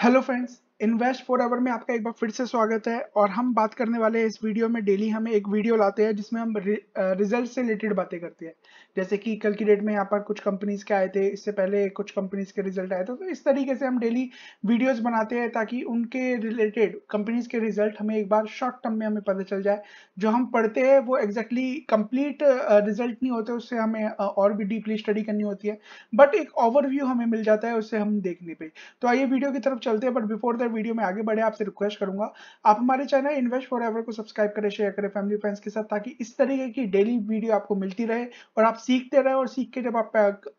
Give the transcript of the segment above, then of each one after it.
Hello friends, invest forever में आपका एक बार फिर से स्वागत है और हम बात करने वाले हैं इस वीडियो में डेली हमें एक वीडियो लाते हैं जिसमें हम रिजल्ट से रिलेटेड बातें करते हैं जैसे कि कल की डेट में यहाँ पर कुछ कंपनीज के आए थे इससे पहले कुछ कंपनीज के रिजल्ट आए थे तो इस तरीके से हम डेली वीडियोज बनाते हैं ताकि उनके रिलेटेड कंपनीज के रिजल्ट हमें एक बार शॉर्ट टर्म में हमें पता चल जाए जो हम पढ़ते हैं वो एग्जैक्टली कंप्लीट रिजल्ट नहीं होते उससे हमें और भी डीपली स्टडी करनी होती है बट एक ओवरव्यू हमें मिल जाता है उससे हम देखने पर तो आइए वीडियो की तरफ चलते हैं बट बिफोर दैट वीडियो में आगे बढ़े आपसे रिक्वेस्ट करूंगा आप हमारे चैनल इन्वेस्ट फॉर एवर को सब्सक्राइब करें शेयर करें फैमिली फ्रेंड्स के साथ ताकि इस तरीके की डेली वीडियो आपको मिलती रहे और आप सीखते रहे और सीख के जब आप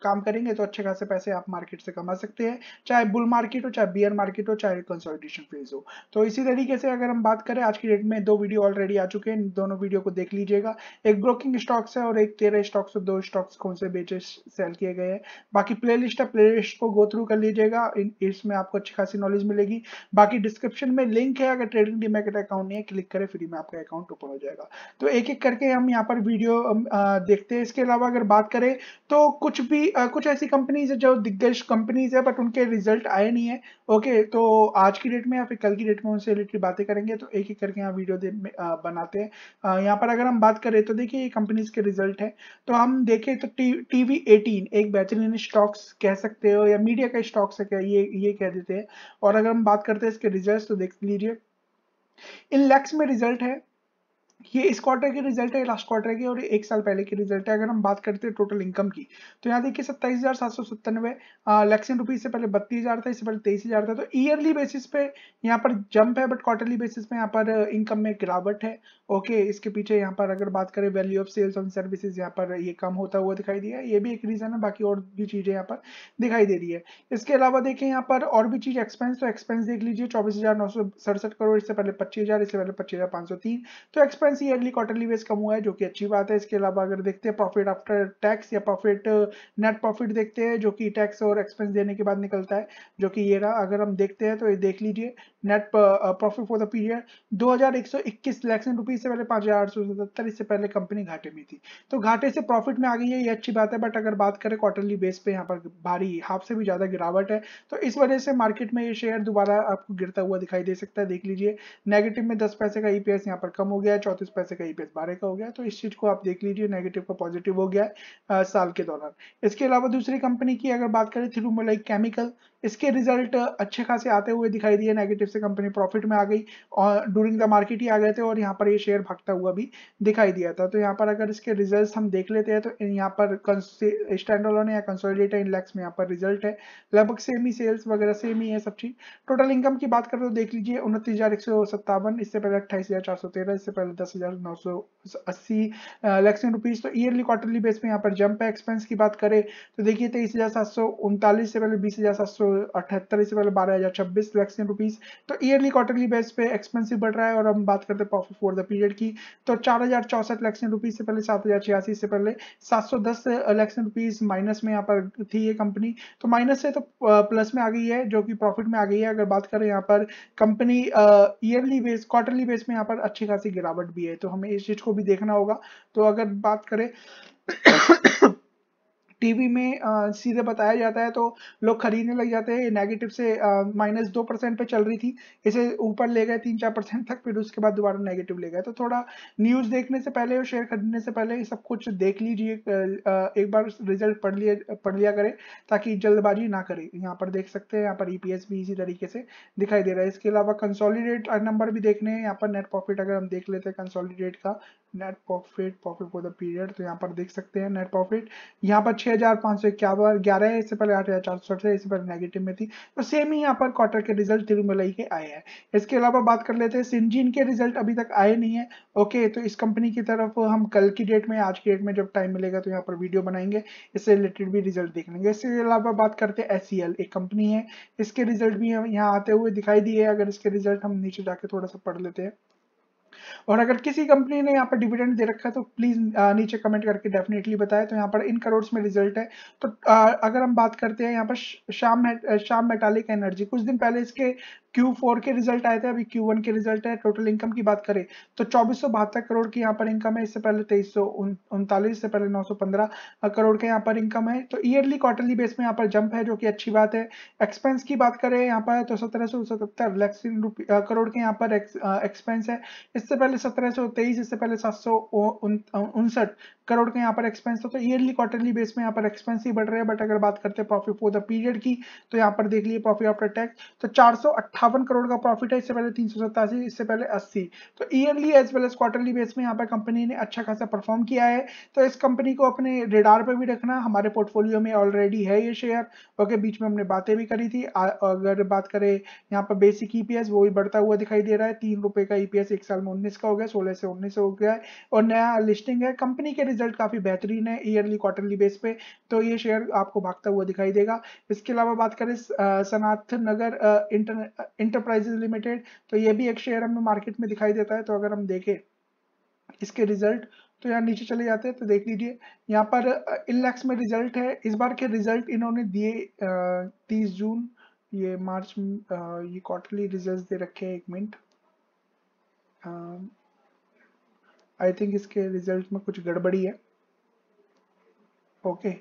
काम करेंगे तो अच्छे खासे पैसे आप मार्केट से कमा सकते हैं चाहे बुल मार्केट हो चाहे बियर मार्केट हो चाहे कंसल्टेशन फेज हो तो इसी तरीके से अगर हम बात करें आज की डेट में दो वीडियो ऑलरेडी आ चुके हैं दोनों वीडियो को देख लीजिएगा एक ब्रोकिंग स्टॉक्स है और एक तेरह स्टॉक्स और दो स्टॉक्स कौन से बेचे सेल किए गए हैं बाकी प्ले है प्ले को गो थ्रू कर लीजिएगा इसमें आपको अच्छी खासी नॉलेज मिलेगी बाकी डिस्क्रिप्शन में लिंक है अगर ट्रेडिंग डीमेट अकाउंट नहीं है क्लिक करें फ्री में आपका अकाउंट ओपन हो जाएगा तो एक एक करके हम यहाँ पर वीडियो देखते हैं इसके अलावा अगर बात करें तो कुछ भी कुछ ऐसी कंपनीज है जो दिग्गज कंपनीज है बट उनके रिजल्ट आए नहीं है ओके तो आज की डेट में या फिर कल की डेट में उनसे रिलेटेड बातें करेंगे तो एक एक करके यहाँ वीडियो बनाते हैं यहाँ पर अगर हम बात करें तो देखिए ये कंपनीज के रिजल्ट है तो हम देखें तो टीवी एटीन एक बेहतरीन स्टॉक्स कह सकते हो या मीडिया का स्टॉक्स है ये ये कह देते हैं और अगर हम बात बात करते हैं इसके रिजल्ट तो देख लीजिए इन लैक्स में रिजल्ट है ये इस क्वार्टर के रिजल्ट है लास्ट क्वार्टर की और एक साल पहले की रिजल्ट है अगर हम बात करते हैं टोटल इनकम की तो यहाँ देखिए सत्ताईस हजार सात सौ सत्तानवे रुपीज से पहले बत्तीस हजार था इससे पहले तेईस हजार था तो ईयरली बेसिस पे यहाँ पर जंप है बट क्वार्टरली बेसिस पे यहाँ पर इनकम में गिरावट है ओके इसके पीछे यहाँ पर अगर बात करें value of sales and services यहाँ पर ये कम होता हुआ दिखाई दिया ये भी एक रीजन है बाकी और भी चीजें यहाँ पर दिखाई दे रही है इसके अलावा देखें यहाँ पर और भी चीज एक्सपेंस तो एक्सपेंस देख लीजिए चौबीस हजार नौ सौ सड़सठ करोड़ इससे पहले पच्चीस हजार इससे पहले पच्चीस हजार सौ तीन तो expense expense early quarterly base कम हुआ है जो कि अच्छी बात है इसके अलावा अगर देखते हैं प्रॉफिट आफ्टर टैक्स या प्रॉफिट नेट प्रॉफिट देखते हैं जो कि टैक्स और एक्सपेंस देने के बाद निकलता है जो कि ये रहा अगर हम देखते हैं तो ये देख लीजिए net profit for the period दो हजार एक सौ इक्कीस लैक्सन से पहले पाँच हजार आठ सौ सतहत्तर इससे पहले कंपनी घाटे में थी तो घाटे से प्रॉफिट में आ गई है ये अच्छी बात है बट अगर बात करें क्वार्टरली बेस पे यहाँ पर भारी हाफ से भी ज़्यादा गिरावट है तो इस वजह से मार्केट में ये शेयर दोबारा आपको गिरता हुआ दिखाई दे सकता है देख लीजिए नेगेटिव में दस पैसे का ईपीएस e यहाँ पर कम हो गया है चौंतीस पैसे का ईपीएस e बारह का हो गया तो इस चीज को आप देख लीजिए नेगेटिव का पॉजिटिव हो गया है आ, साल के दौरान इसके अलावा दूसरी कंपनी की अगर बात करें थ्रू थिरुमलाई केमिकल इसके रिजल्ट अच्छे खासे आते हुए दिखाई दिए नेगेटिव से कंपनी प्रॉफिट में आ गई और ड्यूरिंग द मार्केट ही आ गए थे और यहाँ पर ये शेयर भागता हुआ भी दिखाई दिया था तो यहाँ पर अगर इसके रिजल्ट्स हम देख लेते हैं तो यहाँ पर स्टैंडर्ड या कंसोलिडेटेड इंडेक्स में यहाँ पर रिजल्ट है लगभग सेम ही सेल्स वगैरह सेम ही है सब चीज टोटल इनकम की बात करें तो देख लीजिए उनतीस इससे पहले अट्ठाईस इससे पहले दस पचास हजार नौ सौ अस्सी लैक्स रुपीज तो ईयरली क्वार्टरली बेस पे यहाँ पर जंप है एक्सपेंस की बात करें तो देखिए तेईस हजार सात सौ उनतालीस से पहले बीस हजार सात सौ अठहत्तर से पहले बारह हजार छब्बीस लैक्स रुपीज तो ईयरली क्वार्टरली बेस पे एक्सपेंसिव बढ़ रहा है और हम बात करते हैं प्रॉफिट फॉर द पीरियड की तो चार हजार चौसठ लैक्स रुपीज से पहले सात हजार छियासी से पहले सात सौ दस लैक्स रुपीज माइनस में यहाँ पर थी ये कंपनी तो माइनस से तो प्लस में आ गई है जो कि प्रॉफिट में आ गई है अगर बात करें यहाँ पर company yearly base quarterly base में यहाँ पर अच्छी खासी गिरावट भी है तो हमें इस चीज को भी देखना होगा तो अगर बात करें टीवी में सीधे बताया जाता है तो लोग खरीदने लग जाते हैं नेगेटिव से माइनस दो परसेंट पर चल रही थी इसे ऊपर ले गए तीन चार परसेंट तक फिर उसके बाद दोबारा नेगेटिव ले गए तो थोड़ा न्यूज़ देखने से पहले और शेयर खरीदने से पहले सब कुछ देख लीजिए एक बार रिजल्ट पढ़ लिए पढ़ लिया करें ताकि जल्दबाजी ना करे यहाँ पर देख सकते हैं यहाँ पर ई e भी इसी तरीके से दिखाई दे रहा है इसके अलावा कंसोलिडेट नंबर भी देखने हैं यहाँ पर नेट प्रॉफिट अगर हम देख लेते हैं कंसोलिडेट का net profit profit for the period तो यहाँ पर देख सकते हैं नेट प्रॉफिट यहाँ पर छह हज़ार पांच सौ इक्यावन ग्यारह इससे पहले आठ हज़ार चार सौ अठारह इससे पहले नेगेटिव में थी तो सेम ही यहाँ पर क्वार्टर के रिजल्ट तिरुमलई के आए हैं इसके अलावा बात कर लेते हैं सिंजिन के रिजल्ट अभी तक आए नहीं है ओके तो इस कंपनी की तरफ हम कल की डेट में आज की डेट में जब टाइम मिलेगा तो यहाँ पर वीडियो बनाएंगे इससे रिलेटेड भी रिजल्ट देख लेंगे इसके अलावा बात करते हैं एस e एक कंपनी है इसके रिजल्ट भी यहाँ आते हुए दिखाई दिए अगर इसके रिजल्ट हम नीचे जाके थोड़ा सा पढ़ लेते हैं और अगर किसी कंपनी ने यहाँ पर डिविडेंड दे रखा है तो प्लीज नीचे कमेंट करके डेफिनेटली बताएं तो यहाँ पर इन करोड़ में रिजल्ट है तो अगर हम बात करते हैं यहाँ पर श्याम श्याम मेटालिक एनर्जी कुछ दिन पहले इसके Q4 के रिजल्ट आए थे अभी Q1 के रिजल्ट है टोटल इनकम की बात करें तो चौबीस करोड़ की यहाँ पर इनकम है इससे पहले तेईस सौ से पहले 915 करोड़ के यहाँ पर इनकम है तो ईयरली क्वार्टरली बेस में यहाँ पर जंप है जो कि अच्छी बात है एक्सपेंस की बात करें यहाँ पर तो सत्रह सौ सतहत्तर करोड़ के यहाँ पर एक्सपेंस है इससे पहले सत्रह इससे पहले सात करोड़ के यहाँ पर एक्सपेंस था तो ईयरली क्वार्टरली बेस में यहाँ पर एक्सपेंस ही बढ़ रहे हैं बट अगर बात करते हैं प्रॉफिट फॉर द पीरियड की तो यहाँ पर देख लिए प्रॉफिट आफ्टर टैक्स तो चार अट्ठावन करोड़ का प्रॉफिट है इससे पहले तीन इससे पहले अस्सी तो yearly as well as quarterly base में यहाँ पर कंपनी ने अच्छा खासा परफॉर्म किया है तो इस कंपनी को अपने रेडार पर भी रखना हमारे पोर्टफोलियो में ऑलरेडी है ये शेयर ओके बीच में हमने बातें भी करी थी अगर बात करें यहाँ पर बेसिक ईपीएस e वो भी बढ़ता हुआ दिखाई दे रहा है तीन रुपये का ईपीएस e एक साल में उन्नीस का हो गया सोलह से उन्नीस हो गया है और नया लिस्टिंग है कंपनी के रिजल्ट काफ़ी बेहतरीन है ईयरली क्वार्टरली बेस पे तो ये शेयर आपको भागता हुआ दिखाई देगा इसके अलावा बात करें Sanath Nagar inter enterprises limited तो ये भी एक शेयर हमें मार्केट में दिखाई देता है तो अगर हम देखें इसके रिजल्ट तो यहाँ नीचे चले जाते हैं तो देख लीजिए यहाँ पर इलैक्स में रिजल्ट है इस बार के रिजल्ट इन्होंने दिए तीस जून ये मार्च ये क्वार्टरली रिजल्ट दे रखे हैं एक मिनट आई थिंक इसके रिजल्ट में कुछ गड़बड़ी है ओके okay.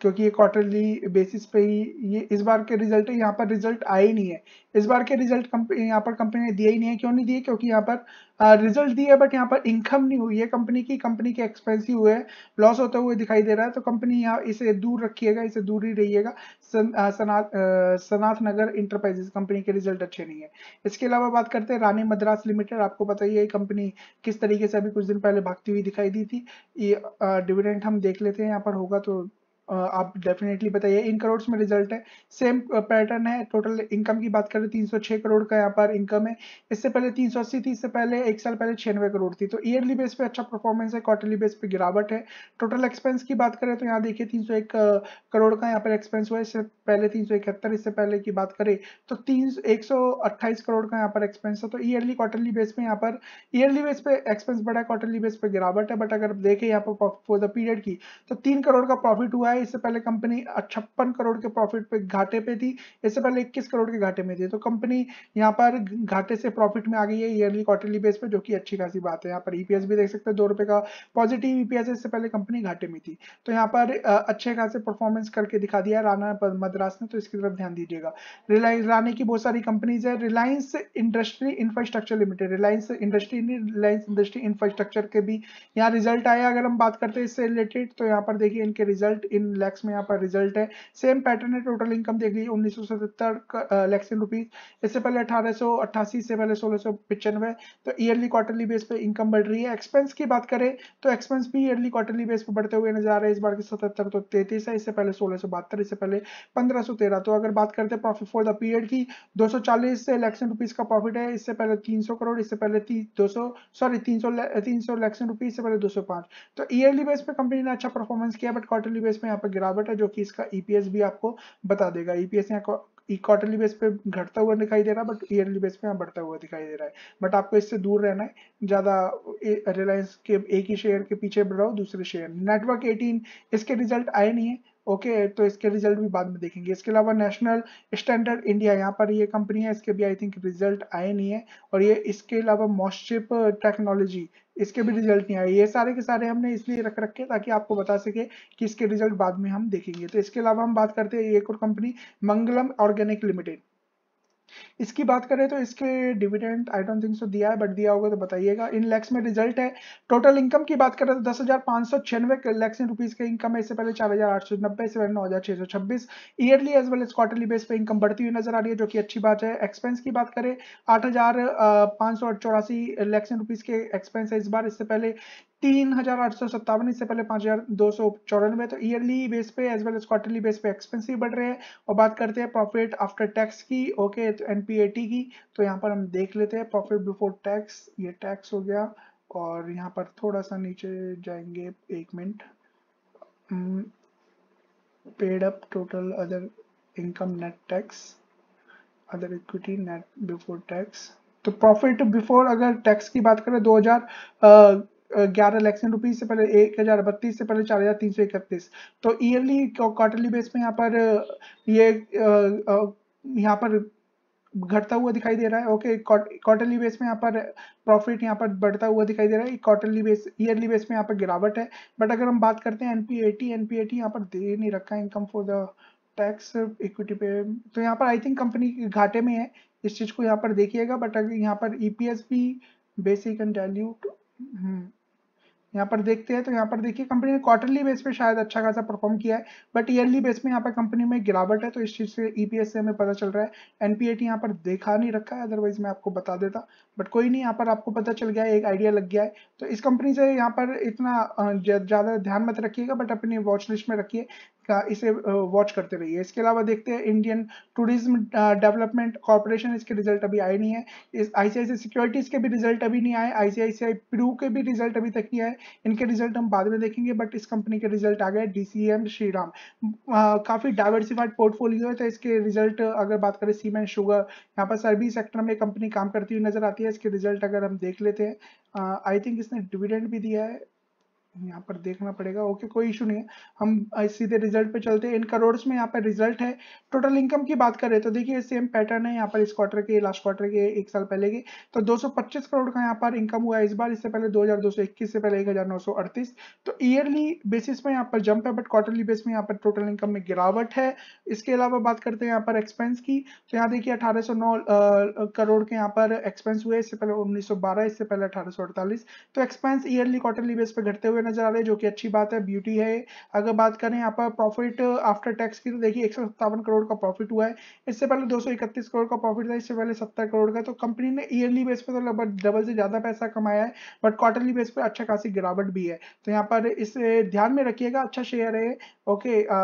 क्योंकि ये क्वार्टरली बेसिस पे ही ये इस बार के रिजल्ट यहाँ पर रिजल्ट आए ही नहीं है इस बार के रिजल्ट यहाँ पर कंपनी ने दिया ही नहीं है क्यों नहीं दिए क्योंकि यहाँ पर रिजल्ट दिए बट यहाँ पर इनकम नहीं हुई है कंपनी की कंपनी के एक्सपेंस ही हुए लॉस होते हुए दिखाई दे रहा है तो कंपनी यहाँ इसे दूर रखिएगा इसे दूर ही रहिएगा सनाथ नगर इंटरप्राइजेस कंपनी के रिजल्ट अच्छे नहीं है इसके अलावा बात करते हैं रानी मद्रास लिमिटेड आपको पता ही है कंपनी किस तरीके से अभी कुछ दिन पहले भागती हुई दिखाई दी थी ये डिविडेंट हम देख लेते हैं यहाँ पर होगा तो आप डेफिनेटली बताइए इन करोड़ में रिजल्ट है सेम पैटर्न है टोटल इनकम की बात करें तीन सौ छह करोड़ का यहाँ पर इनकम है इससे पहले तीन सौ अस्सी थी इससे पहले एक साल पहले छियानवे करोड़ थी तो ईयरली बेस पे अच्छा परफॉर्मेंस है क्वार्टरली बेस पे गिरावट है टोटल एक्सपेंस की बात करें तो यहाँ देखिए तीन सौ एक करोड़ का यहाँ पर एक्सपेंस हुआ है इससे पहले तीन सौ इकहत्तर इससे पहले की बात करें तो तीन एक सौ अट्ठाईस करोड़ का यहाँ पर एक्सपेंस है तो ईयरली क्वार्टरली बेस पे यहाँ पर ईयरली बेस पे एक्सपेंस बढ़ा है क्वार्टरली बेस पे गिरावट है बट अगर देखें यहाँ पर फॉर द पीरियड की तो तीन करोड़ का प्रॉफिट हुआ है है इससे पहले कंपनी छप्पन करोड़ के प्रॉफिट पे घाटे पे थी इससे पहले 21 करोड़ के घाटे में थी तो कंपनी यहाँ पर घाटे से प्रॉफिट में आ गई है ईयरली क्वार्टरली बेस पे जो कि अच्छी खासी बात है यहाँ पर ईपीएस भी देख सकते हैं दो रुपए का पॉजिटिव ईपीएस इससे पहले कंपनी घाटे में थी तो यहाँ पर अच्छे खासे परफॉर्मेंस करके दिखा दिया राना मद्रास ने तो इसकी तरफ ध्यान दीजिएगा रिलायंस रानी की बहुत सारी कंपनीज है Reliance industry infrastructure limited Reliance industry Reliance industry infrastructure के भी यहाँ रिजल्ट आया अगर हम बात करते हैं इससे रिलेटेड तो यहाँ पर देखिए इनके रिजल्ट इन लैक्स में यहाँ पर रिजल्ट है सेम पैटर्न है टोटल इनकम देख लीजिए उन्नीस सौ सतहत्तर लैक्स इन रुपीज इससे पहले अठारह सौ अट्ठासी से पहले सोलह सौ पिचानवे तो ईयरली क्वार्टरली बेस पे इनकम बढ़ रही है एक्सपेंस की बात करें तो एक्सपेंस भी ईयरली क्वार्टरली बेस पे बढ़ते हुए नजर आ रहे हैं इस बार के सतहत्तर तो तैतीस है इससे पहले सोलह सौ बहत्तर इससे पहले पंद्रह सौ तेरह तो अगर बात करते हैं प्रॉफिट फॉर द पीरियड की दो सौ चालीस से लैक्स इन रुपीज का प्रॉफिट है इससे पहले तीन सौ करोड़ इससे पहले दो सौ सॉरी तीन सौ तीन सौ लैक्स इन रुपीज से पहले दो सौ पांच तो ईयरली बेस पे कंपनी ने अच्छा परफॉर्मेंस किया बट क्वार्टरली बेस में यहाँ पर गिरावट है जो कि इसका ईपीएस e भी आपको बता देगा ईपीएस e यहाँ क्वार्टरली बेस e पे घटता हुआ दिखाई दे रहा है बट ईयरली बेस पे यहाँ बढ़ता हुआ दिखाई दे रहा है बट आपको इससे दूर रहना है ज्यादा रिलायंस के एक ही शेयर के पीछे बढ़ रहा हो दूसरे शेयर नेटवर्क 18 इसके रिजल्ट आए नहीं है ओके okay, तो इसके रिजल्ट भी बाद में देखेंगे इसके अलावा नेशनल स्टैंडर्ड इंडिया यहाँ पर ये कंपनी है इसके भी आई थिंक रिजल्ट आए नहीं है और ये इसके अलावा मॉस्चिप टेक्नोलॉजी इसके भी रिजल्ट नहीं आए ये सारे के सारे हमने इसलिए रख रखे ताकि आपको बता सके कि इसके रिजल्ट बाद में हम देखेंगे तो इसके अलावा हम बात करते हैं एक और कंपनी मंगलम ऑर्गेनिक लिमिटेड इसकी बात करें तो इसके dividend I don't think so दिया है बट दिया होगा तो बताइएगा इन लैक्स में रिजल्ट है टोटल इनकम की बात करें तो दस हजार पांच सौ छियानवे लैक्स इन रुपीज का इनकम है इससे पहले चार हजार आठ सौ नब्बे से नौ हजार छह सौ छब्बीस yearly as well as quarterly base पे इनकम बढ़ती हुई नजर आ रही है जो कि अच्छी बात है एक्सपेंस की बात करें आठ हजार पांच सौ चौरासी लैक्स इन रुपीज के एक्सपेंस है इस बार इससे पहले तीन हजार आठ सौ सत्तावन इससे पहले पांच हजार दो सौ चौरानवे तो ईयरली बेस पे as well as quarterly base पे एक्सपेंसिव बढ़ रहे हैं और बात करते हैं प्रॉफिट आफ्टर टैक्स की ओके तो एनपीएटी की तो यहाँ पर हम देख लेते हैं प्रॉफिट बिफोर टैक्स ये टैक्स हो गया और यहाँ पर थोड़ा सा नीचे जाएंगे एक minute paid up total other income net tax other equity net before tax तो प्रॉफिट बिफोर अगर टैक्स की बात करें 2000 ग्यारह लाख रुपीज से पहले एक हज़ार बत्तीस से पहले चार हज़ार तीन सौ इकतीस तो ईयरली क्वार्टरली बेस में यहाँ पर ये यहाँ पर घटता हुआ दिखाई दे रहा है ओके क्वार्टरली बेस में यहाँ पर प्रॉफिट यहाँ पर बढ़ता हुआ दिखाई दे रहा है क्वार्टरली बेस ईयरली बेस में यहाँ पर गिरावट है बट अगर हम बात करते हैं एनपीएटी एनपीएटी यहाँ पर दे नहीं रखा है income for the tax equity पे तो यहाँ पर आई थिंक कंपनी घाटे में है इस चीज़ को यहाँ पर देखिएगा बट अगर यहाँ पर ई e भी बेसिक एंड डेल्यूट हम्म यहाँ पर देखते हैं तो यहाँ पर देखिए कंपनी ने क्वार्टरली बेस पे शायद अच्छा खासा परफॉर्म किया है बट ईयरली बेस में यहाँ पर कंपनी में गिरावट है तो इस चीज़ से ईपीएस से हमें पता चल रहा है एनपीएटी यहाँ पर देखा नहीं रखा है अदरवाइज मैं आपको बता देता बट कोई नहीं यहाँ पर आपको पता चल गया है एक आइडिया लग गया है तो इस कंपनी से यहाँ पर इतना ज़्यादा ध्यान मत रखिएगा बट अपनी वॉच लिस्ट में रखिए का इसे वॉच करते रहिए इसके अलावा देखते हैं इंडियन टूरिज्म डेवलपमेंट कॉरपोरेशन इसके रिजल्ट अभी आए नहीं है इस आईसीआईसी सिक्योरिटीज के भी रिजल्ट अभी नहीं आए आईसीआईसीआई प्रू के भी रिजल्ट अभी तक नहीं आए इनके रिजल्ट हम बाद में देखेंगे बट इस कंपनी के रिजल्ट आ गए डीसीएम श्रीराम काफ़ी डाइवर्सिफाइड पोर्टफोलियो है तो इसके रिजल्ट अगर बात करें सीमेंट शुगर यहाँ पर सर्विस सेक्टर में कंपनी काम करती हुई नजर आती है इसके रिजल्ट अगर हम देख लेते हैं आई थिंक इसने डिविडेंड भी दिया है यहाँ पर देखना पड़ेगा ओके कोई इशू नहीं है हम सीधे रिजल्ट पे चलते हैं इन करोड़ में यहाँ पर रिजल्ट है टोटल इनकम की बात करें तो देखिए सेम पैटर्न है यहाँ पर इस क्वार्टर के लास्ट क्वार्टर के एक साल पहले के तो 225 करोड़ का यहाँ पर इनकम हुआ है इस बार इससे पहले 2221 से पहले एक तो ईयरली बेसिस में यहाँ पर जंप है बट क्वार्टरली बेस में यहाँ पर टोटल इनकम में गिरावट है इसके अलावा बात करते हैं यहाँ पर एक्सपेंस की तो यहाँ देखिए अठारह करोड़ के यहाँ पर एक्सपेंस हुए इससे पहले उन्नीस इससे पहले अठारह तो एक्सपेंस ईयरली क्वार्टरली बेस पर घटते हुए हुए नजर आ रहे हैं जो कि अच्छी बात है ब्यूटी है अगर बात करें यहाँ पर प्रॉफिट आफ्टर टैक्स की तो देखिए एक करोड़ का प्रॉफिट हुआ है इससे पहले दो करोड़ का प्रॉफिट था इससे पहले सत्तर करोड़ का तो कंपनी ने ईयरली बेस पर तो लगभग डबल से ज़्यादा पैसा कमाया है बट क्वार्टरली बेस पर अच्छा खासी गिरावट भी है तो यहाँ पर इस ध्यान में रखिएगा अच्छा शेयर है ओके आ,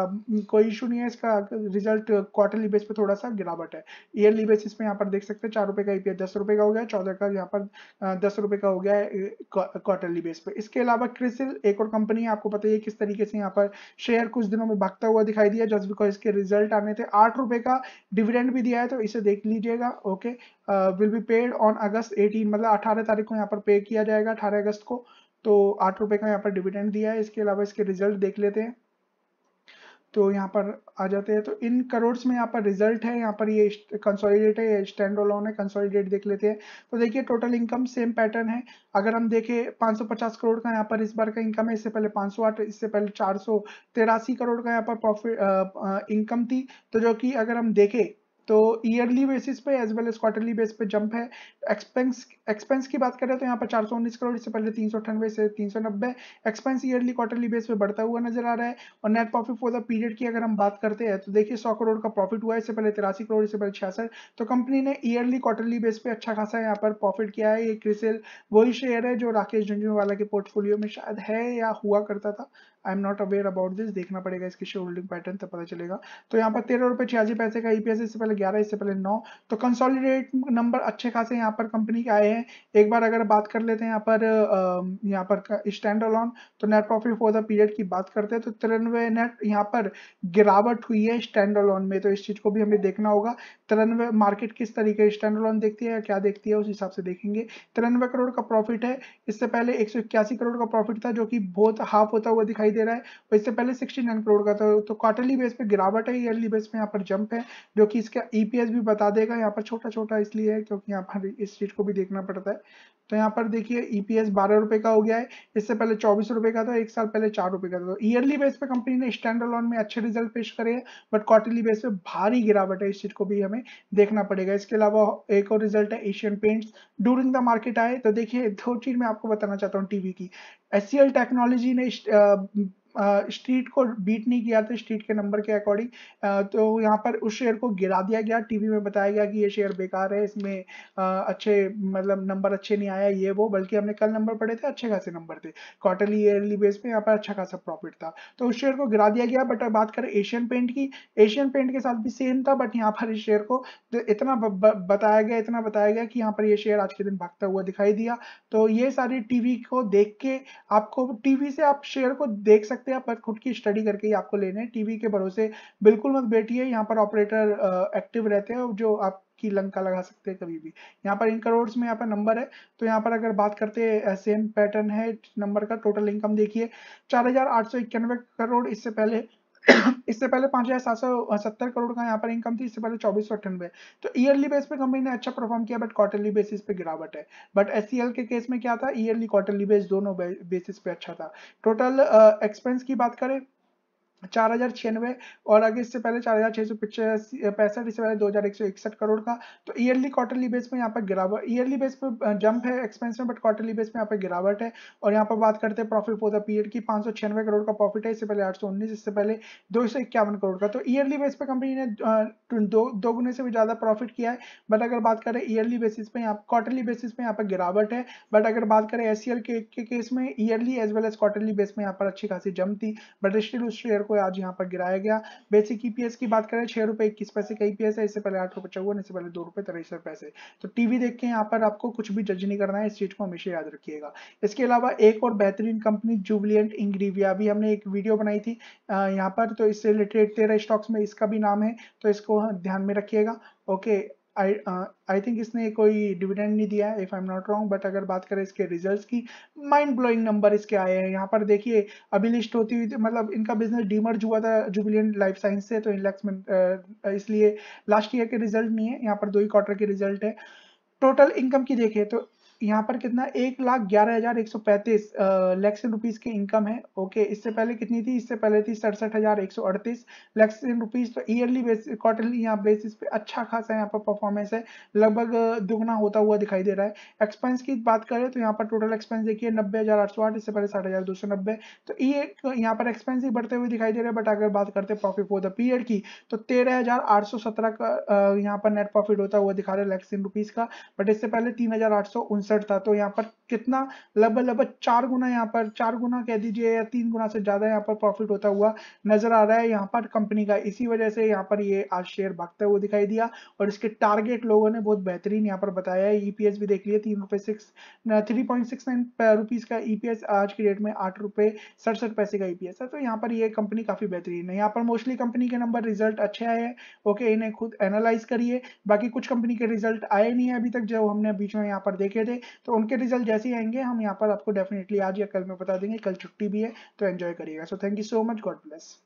कोई इशू नहीं है इसका रिजल्ट क्वार्टरली बेस पर थोड़ा सा गिरावट है ईयरली बेसिस पे यहाँ पर देख सकते हैं चार रुपए का ई e दस रुपए का हो गया चौदह का यहाँ पर दस रुपए का हो गया है क्वार्टरली बेस पे इसके अलावा क्रिस स्टिल एक और कंपनी है आपको पता ही है किस तरीके से यहाँ पर शेयर कुछ दिनों में भागता हुआ दिखाई दिया जस्ट बिकॉज इसके रिजल्ट आने थे आठ रुपए का डिविडेंड भी दिया है तो इसे देख लीजिएगा okay will be paid on August eighteen मतलब अठारह तारीख को यहाँ पर पे किया जाएगा अठारह अगस्त को तो आठ रुपए का यहाँ पर डिविडेंड दिया है इसके अलावा इसके रिजल्ट देख लेते हैं तो यहाँ पर आ जाते हैं तो इन करोड़ में यहाँ पर रिजल्ट है यहाँ पर ये कंसोलिडेट है स्टैंड ऑलोन है कंसोलिडेट देख लेते हैं तो देखिए टोटल इनकम सेम पैटर्न है अगर हम देखें 550 करोड़ का यहाँ पर इस बार का इनकम है इससे पहले 508 इससे पहले चार करोड़ का यहाँ पर प्रॉफिट इनकम थी तो जो कि अगर हम देखें तो ईयरली बेसिस पे as well as quarterly base पे जंप है एक्सपेंस एक्सपेंस की बात करें तो यहाँ पर चार सौ उन्नीस करोड़ इससे पहले तीन सौ अठानवे से तीन सौ नब्बे एक्सपेंस ईयरली क्वार्टरली बेस पे बढ़ता हुआ नजर आ रहा है और net profit for the period की अगर हम बात करते हैं तो देखिए सौ करोड़ का प्रॉफिट हुआ है इससे पहले तिरासी करोड़ इससे पहले छियासठ तो कंपनी ने ईयरली क्वार्टरली बेस पे अच्छा खासा यहाँ पर प्रॉफिट किया है ये क्रिसेल वही शेयर है जो राकेश झुंझुनवाला के पोर्टफोलियो में शायद है या हुआ करता था I am not aware about this देखना पड़ेगा इसके शेयर होल्डिंग पैटर्न तो पता चलेगा तो यहाँ पर तेरह रुपये छियासी पैसे का ईपीएस e इससे पहले ग्यारह इससे पहले नौ तो कंसोलिडेट नंबर अच्छे खासे यहाँ पर कंपनी के आए हैं एक बार अगर बात कर लेते हैं यहाँ पर यहाँ पर स्टैंड अलॉन तो net profit for the period की बात करते हैं तो तिरानवे नेट यहाँ पर गिरावट हुई है स्टैंड अलॉन में तो इस चीज़ को भी हमें देखना होगा तिरानवे मार्केट किस तरीके स्टैंड अलॉन देखती है या क्या देखती है उस हिसाब से देखेंगे तिरानवे करोड़ का प्रॉफिट है इससे पहले एक करोड़ का प्रॉफिट था जो कि बहुत हाफ होता हुआ दिखाई दे रहा है इससे पहले सिक्सटी करोड़ का था तो क्वार्टरली बेस पर गिरावट है ईयरली बेस पे यहाँ पर जंप है जो कि इसके ईपीएस e भी बता देगा यहाँ पर छोटा छोटा इसलिए है क्योंकि यहाँ पर इस चीज को भी देखना पड़ता है तो यहाँ पर देखिए ईपीएस e बारह रुपए का हो गया है इससे पहले चौबीस रुपए का था एक साल पहले चार रुपए का था तो ईयरली बेस पे कंपनी ने स्टैंड लोन में अच्छे रिजल्ट पेश करे हैं बट क्वार्टरली बेस पे भारी गिरावट है इस चीज को भी हमें देखना पड़ेगा इसके अलावा एक और रिजल्ट है Asian Paints during the market आए तो देखिए दो चीज मैं आपको बताना चाहता हूँ टीवी की एस टेक्नोलॉजी ने स्ट्रीट को बीट नहीं किया था स्ट्रीट के नंबर के अकॉर्डिंग तो यहाँ पर उस शेयर को गिरा दिया गया टीवी में बताया गया कि ये शेयर बेकार है इसमें अच्छे मतलब नंबर अच्छे नहीं आया ये वो बल्कि हमने कल नंबर पढ़े थे अच्छे खासे नंबर थे क्वार्टरली ईयरली बेस पे यहाँ पर अच्छा खासा प्रॉफिट था तो उस शेयर को गिरा दिया गया बट बात करें एशियन पेंट की एशियन पेंट के साथ भी सेम था बट यहाँ पर इस शेयर को इतना बताया गया इतना बताया गया कि यहाँ पर ये शेयर आज के दिन भागता हुआ दिखाई दिया तो ये सारी टीवी को देख के आपको टीवी से आप शेयर को देख सकते सकते हैं पर खुद की स्टडी करके ही आपको लेने हैं टीवी के भरोसे बिल्कुल मत बैठिए यहाँ पर ऑपरेटर एक्टिव रहते हैं जो आप की लंका लगा सकते हैं कभी भी यहाँ पर इन करोड़ में यहाँ पर नंबर है तो यहाँ पर अगर बात करते हैं सेम पैटर्न है नंबर का टोटल इनकम देखिए चार करोड़ इससे पहले इससे पहले पांच हजार सात सौ सत्तर करोड़ का यहाँ पर इनकम थी इससे पहले चौबीस सौ अठानवे तो ईयरली बेस पे कंपनी ने अच्छा परफॉर्म किया बट क्वार्टरली बेसिस पे गिरावट है बट एस e के केस में क्या था ईयरली क्वार्टरली बेस दोनों बेसिस पे अच्छा था टोटल एक्सपेंस की बात करें चार हजार छियानवे और अगर इससे पहले चार हजार छह सौ पैसठ इससे पहले दो हजार एक सौ इकसठ करोड़ का तो ईयरली क्वार्टरली बेस में यहाँ पर गिरावट ईयरली बेस पर जंप है एक्सपेंस में बट क्वार्टरली बेस में यहाँ पर गिरावट है और यहाँ पर बात करते हैं प्रॉफिट फॉर द पीरियड की पांच सौ छियानवे करोड़ का प्रॉफिट है इससे पहले आठ सौ उन्नीस इससे पहले दो सौ इक्यावन करोड़ का तो ईयरली बेस पर कंपनी ने दो दो गुने से भी ज़्यादा प्रॉफिट किया है बट अगर बात करें ईयरली बेसिस पे यहाँ क्वार्टरली बेसिस पे यहाँ पर गिरावट है बट अगर बात करें एस e के केस में yearly as well as quarterly base में यहाँ पर अच्छी खासी जम थी बट स्टिल उस शेयर को आज यहाँ पर गिराया गया बेसिक ईपीएस e की बात करें छह रुपए इक्कीस पैसे का ईपीएस e है इससे पहले आठ रुपए चौवन इससे पहले दो रुपए तिरसठ पैसे तो टीवी देख के यहाँ पर आपको कुछ भी जज नहीं करना है इस चीज को हमेशा याद रखिएगा इसके अलावा एक और बेहतरीन कंपनी जुबलियंट इंग्रीविया भी हमने एक वीडियो बनाई थी यहाँ पर तो इससे रिलेटेड तेरह स्टॉक्स में इसका भी नाम है तो इसको ध्यान में रखिएगा ओके आई थिंक uh, इसने कोई डिविडेंड नहीं दिया if I am not wrong but अगर बात करें इसके रिजल्ट्स की माइंड ब्लोइंग नंबर इसके आए हैं यहाँ पर देखिए अभी लिस्ट होती हुई मतलब इनका बिजनेस डीमर्ज हुआ था जुबिलियन लाइफ साइंस से तो इनलेक्समेंट इसलिए लास्ट ईयर के रिजल्ट नहीं है यहाँ पर दो ही क्वार्टर के रिजल्ट है टोटल इनकम की देखें तो यहाँ पर कितना एक लाख ग्यारह हजार एक सौ पैंतीस लैक्सन रुपीज की इनकम है ओके इससे पहले कितनी थी इससे पहले थी सड़सठ हजार एक सौ अड़तीस लैक्सन रुपीज तो ईयरली बेसिस क्वार्टरली यहाँ बेसिस पे अच्छा खासा यहाँ पर परफॉर्मेंस है लगभग दुगना होता हुआ दिखाई दे रहा है एक्सपेंस की बात करें तो यहाँ पर टोटल एक्सपेंस देखिए नब्बे हजार आठ सौ आठ इससे पहले साठ हजार दो सौ नब्बे तो ये यहाँ पर एक्सपेंस ही बढ़ते हुए दिखाई दे रहे हैं बट अगर बात करते प्रॉफिट फॉर द पीरियड की तो तेरह हजार आठ सौ सत्रह का यहाँ पर नेट प्रॉफिट होता हुआ दिखा रहे हैं लैक्सन रुपीज का बट इससे पहले तीन हजार आठ सौ आंसर था तो यहाँ पर कितना लगभग लगभग चार गुना यहाँ पर चार गुना कह दीजिए या तीन गुना से ज्यादा यहाँ पर प्रॉफिट होता हुआ नजर आ रहा है यहाँ पर कंपनी का इसी वजह से यहाँ पर ये आज शेयर भागते हुए दिखाई दिया और इसके टारगेट लोगों ने बहुत बेहतरीन यहाँ पर बताया है ईपीएस e भी देख लिया तीन रुपए six three point six nine rupees का ईपीएस e आज के डेट में आठ रुपए सड़सठ पैसे का ईपीएस e है तो यहाँ पर ये कंपनी काफी बेहतरीन है यहाँ पर मोस्टली कंपनी के नंबर रिजल्ट अच्छे आए हैं ओके इन्हें खुद एनालाइज करिए बाकी कुछ कंपनी के रिजल्ट आए नहीं है अभी तक जो हमने बीच में यहाँ पर देखे थे तो उनके रिजल्ट जैसे आएंगे हम यहाँ पर आपको डेफिनेटली आज या कल में बता देंगे कल छुट्टी भी है तो एंजॉय करिएगा so thank you so much God bless